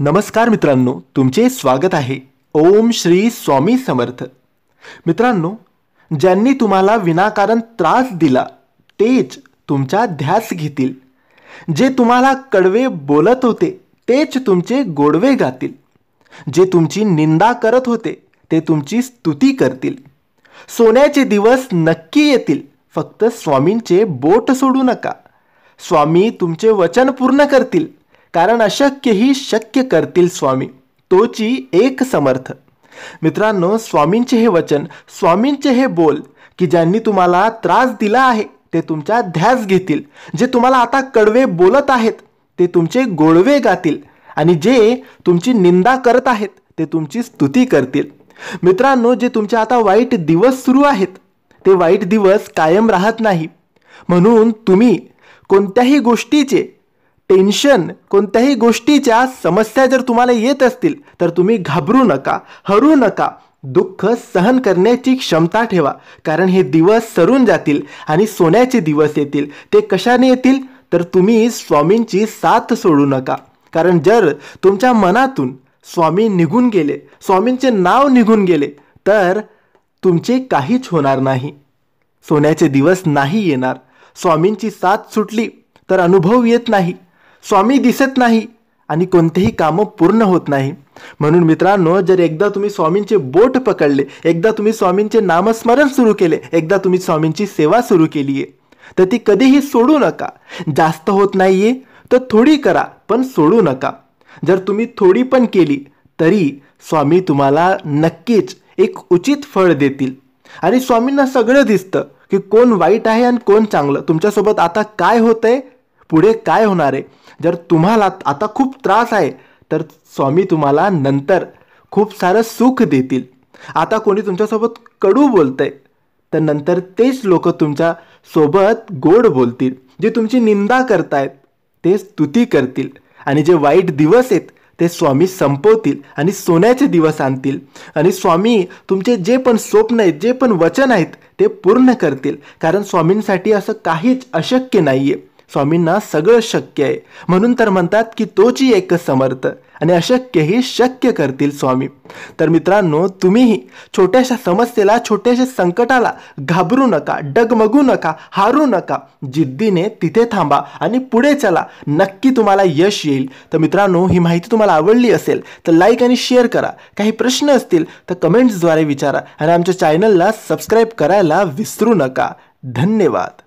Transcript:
नमस्कार मित्रांनो तुमचे स्वागत आहे ओम श्री स्वामी समर्थ मित्रांनो ज्यांनी तुम्हाला विनाकारण त्रास दिला तेच तुमचा ध्यास घेतील जे तुम्हाला कडवे बोलत होते तेच तुमचे गोडवे गातील जे तुमची निंदा करत होते ते तुमची स्तुती करतील सोन्याचे दिवस नक्की येतील फक्त स्वामींचे बोट सोडू नका स्वामी तुमचे वचन पूर्ण करतील कारण अशक्य ही शक्य करतील स्वामी तोची एक समर्थ मित्रांनो स्वामींचे हे वचन स्वामींचे हे बोल की ज्यांनी तुम्हाला त्रास दिला आहे ते तुमच्या ध्यास घेतील जे तुम्हाला आता कडवे बोलत आहेत ते तुमचे गोडवे गातील आणि जे तुमची निंदा करत आहेत ते तुमची स्तुती करतील मित्रांनो जे तुमचे आता वाईट दिवस सुरू आहेत ते वाईट दिवस कायम राहत नाही म्हणून तुम्ही कोणत्याही गोष्टीचे टेन्शन कोणत्याही गोष्टीच्या समस्या जर तुम्हाला येत असतील तर तुम्ही घाबरू नका हरू नका दुःख सहन करण्याची क्षमता ठेवा कारण हे दिवस सरून जातील आणि सोन्याचे दिवस येतील ते कशाने येतील तर तुम्ही स्वामींची साथ सोडू नका कारण जर तुमच्या मनातून स्वामी निघून गेले स्वामींचे नाव निघून गेले तर तुमचे काहीच होणार नाही सोन्याचे दिवस नाही येणार स्वामींची साथ सुटली तर अनुभव येत नाही स्वामी दिसत नाही आणि कोणतेही कामं पूर्ण होत नाही म्हणून मित्रांनो जर एकदा तुम्ही स्वामींचे बोट पकडले एकदा तुम्ही स्वामींचे नामस्मरण सुरू केले एकदा तुम्ही स्वामींची सेवा सुरू केली आहे तर ती कधीही सोडू नका जास्त होत नाहीये तर थोडी करा पण सोडू नका जर तुम्ही थोडी पण केली तरी स्वामी तुम्हाला नक्कीच एक उचित फळ देतील आणि स्वामींना सगळं दिसतं की कोण वाईट आहे आणि कोण चांगलं तुमच्यासोबत आता काय होतंय पुढे काय होणार आहे जर तुम्हाला आता खूप त्रास आहे तर स्वामी तुम्हाला नंतर खूप सारं सुख देतील आता कोणी तुमच्यासोबत कडू बोलतंय तर नंतर तेच लोक तुमच्यासोबत गोड बोलतील जे तुमची निंदा करतायत ते स्तुती करतील आणि जे वाईट दिवस आहेत ते स्वामी संपवतील आणि सोन्याचे दिवस आणतील आणि स्वामी तुमचे जे पण स्वप्न आहेत जे पण वचन आहेत ते पूर्ण करतील कारण स्वामींसाठी असं काहीच अशक्य नाही आहे स्वामींना सगळं शक्य आहे म्हणून तर म्हणतात की तोची एक समर्थ आणि अशक्यही शक्य करतील स्वामी तर मित्रांनो तुम्हीही छोट्याशा समस्येला छोट्याशा संकटाला घाबरू नका डगमगू नका हारू नका जिद्दीने तिथे थांबा आणि पुढे चला नक्की तुम्हाला यश येईल तर मित्रांनो ही माहिती तुम्हाला आवडली असेल तर लाईक आणि शेअर करा काही प्रश्न असतील तर कमेंट्सद्वारे विचारा आणि आमच्या चॅनलला सबस्क्राईब करायला विसरू नका धन्यवाद